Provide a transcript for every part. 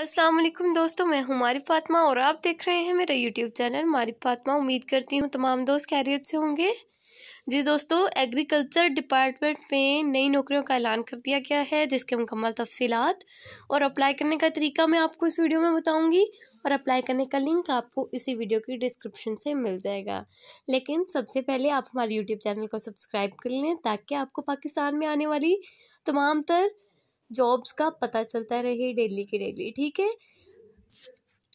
अस्सलाम वालेकुम दोस्तों मैं हूँ मारिफ फातमा और आप देख रहे हैं मेरा यूट्यूब चैनल मारिफ फातमा उम्मीद करती हूँ तमाम दोस्त कैरियर से होंगे जी दोस्तों एग्रीकल्चर डिपार्टमेंट में नई नौकरियों का ऐलान कर दिया गया है जिसके मुकम्मल तफसीत और अप्लाई करने का तरीका मैं आपको इस वीडियो में बताऊंगी और अप्लाई करने का लिंक आपको इसी वीडियो की डिस्क्रिप्शन से मिल जाएगा लेकिन सबसे पहले आप हमारे यूट्यूब चैनल को सब्सक्राइब कर लें ताकि आपको पाकिस्तान में आने वाली तमाम तर जॉब्स का पता चलता रहे डेली के डेली ठीक है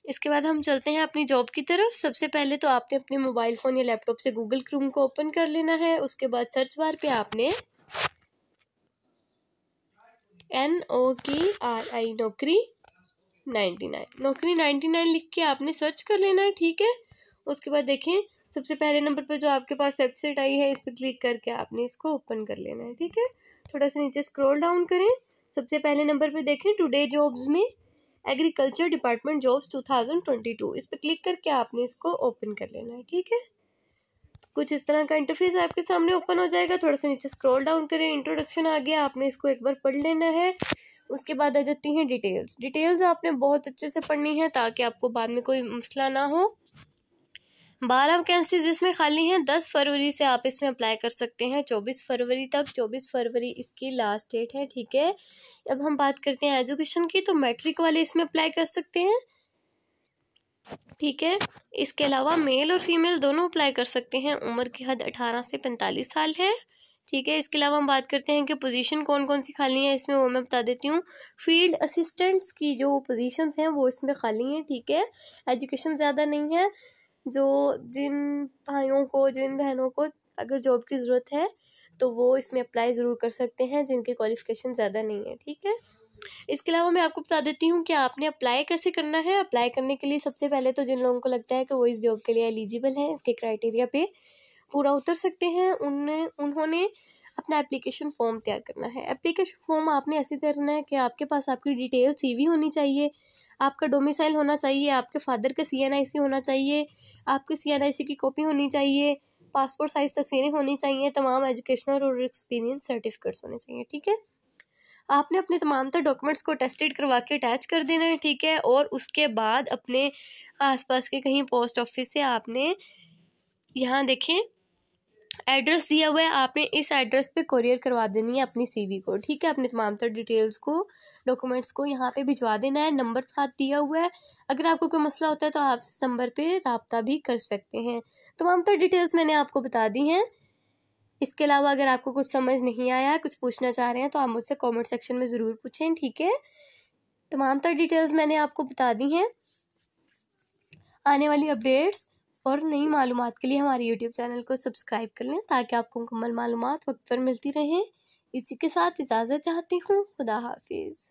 इसके बाद हम चलते हैं अपनी जॉब की तरफ सबसे पहले तो आपने अपने मोबाइल फ़ोन या लैपटॉप से गूगल क्रूम को ओपन कर लेना है उसके बाद सर्च बार पे आपने एन ओ की आर आई Naukri ninety nine Naukri ninety nine लिख के आपने सर्च कर लेना है ठीक है उसके बाद देखें सबसे पहले नंबर पर जो आपके पास वेबसाइट आई है इस पर क्लिक करके आपने इसको ओपन कर लेना है ठीक है थोड़ा सा नीचे स्क्रोल डाउन करें सबसे पहले नंबर पे देखें टुडे जॉब्स में एग्रीकल्चर डिपार्टमेंट जॉब्स 2022 इस पर क्लिक करके आपने इसको ओपन कर लेना है ठीक है कुछ इस तरह का इंटरफेस आपके सामने ओपन हो जाएगा थोड़ा सा नीचे स्क्रॉल डाउन करें इंट्रोडक्शन आ गया आपने इसको एक बार पढ़ लेना है उसके बाद आ जाती हैं डिटेल्स डिटेल्स आपने बहुत अच्छे से पढ़नी है ताकि आपको बाद में कोई मसला ना हो बारह वैकेंसी जिसमें खाली हैं दस फरवरी से आप इसमें अप्लाई कर सकते हैं चौबीस फरवरी तक चौबीस फरवरी इसकी लास्ट डेट है ठीक है अब हम बात करते हैं एजुकेशन की तो मैट्रिक वाले इसमें अप्लाई कर सकते हैं ठीक है इसके अलावा मेल और फीमेल दोनों अप्लाई कर सकते हैं उम्र की हद अठारह से पैंतालीस साल है ठीक है इसके अलावा हम बात करते हैं कि पोजीशन कौन कौन सी खाली है इसमें वो मैं बता देती हूँ फील्ड असिस्टेंट्स की जो पोजीशंस हैं वो इसमें खाली हैं ठीक है एजुकेशन ज़्यादा नहीं है जो जिन भाइयों को जिन बहनों को अगर जॉब की ज़रूरत है तो वो इसमें अप्लाई ज़रूर कर सकते हैं जिनके क्वालिफ़िकेशन ज़्यादा नहीं है ठीक है इसके अलावा मैं आपको बता देती हूँ कि आपने अप्लाई कैसे करना है अप्लाई करने के लिए सबसे पहले तो जिन लोगों को लगता है कि वो इस जॉब के लिए एलिजिबल हैं इसके क्राइटेरिया पे पूरा उतर सकते हैं उन उन्होंने अपना एप्लीकेशन फॉर्म तैयार करना है एप्लीकेशन फॉर्म आपने ऐसे तैयार करना है कि आपके पास आपकी डिटेल सी होनी चाहिए आपका डोमिसाइल होना चाहिए आपके फादर का सी होना चाहिए आपके सी की कॉपी होनी चाहिए पासपोर्ट साइज तस्वीरें होनी चाहिए तमाम एजुकेशनल और एक्सपीरियंस सर्टिफिकेट्स होने चाहिए ठीक है आपने अपने तमाम तर तो डॉक्यूमेंट्स को टेस्टेड करवा के अटैच कर देना है ठीक है और उसके बाद अपने आसपास के कहीं पोस्ट ऑफिस से आपने यहाँ देखें एड्रेस दिया हुआ है आपने इस एड्रेस पे कोरियर करवा देनी है अपनी सीवी को ठीक है अपने तमाम तर डिटेल्स को डॉक्यूमेंट्स को यहाँ पे भिजवा देना है नंबर साथ दिया हुआ है अगर आपको कोई मसला होता है तो आप इस नंबर पे रबता भी कर सकते हैं तमाम तर डिटेल्स मैंने आपको बता दी हैं इसके अलावा अगर आपको कुछ समझ नहीं आया कुछ पूछना चाह रहे हैं तो आप मुझसे कॉमेंट सेक्शन में ज़रूर पूछें ठीक है तमाम तर डिटेल्स मैंने आपको बता दी हैं आने वाली अपडेट्स और नई मालूम के लिए हमारे यूट्यूब चैनल को सब्सक्राइब कर लें ताकि आपको मुकम्मल मालूम वक्त पर मिलती रहें इसी के साथ इजाज़त चाहती हूँ खुदा हाफिज़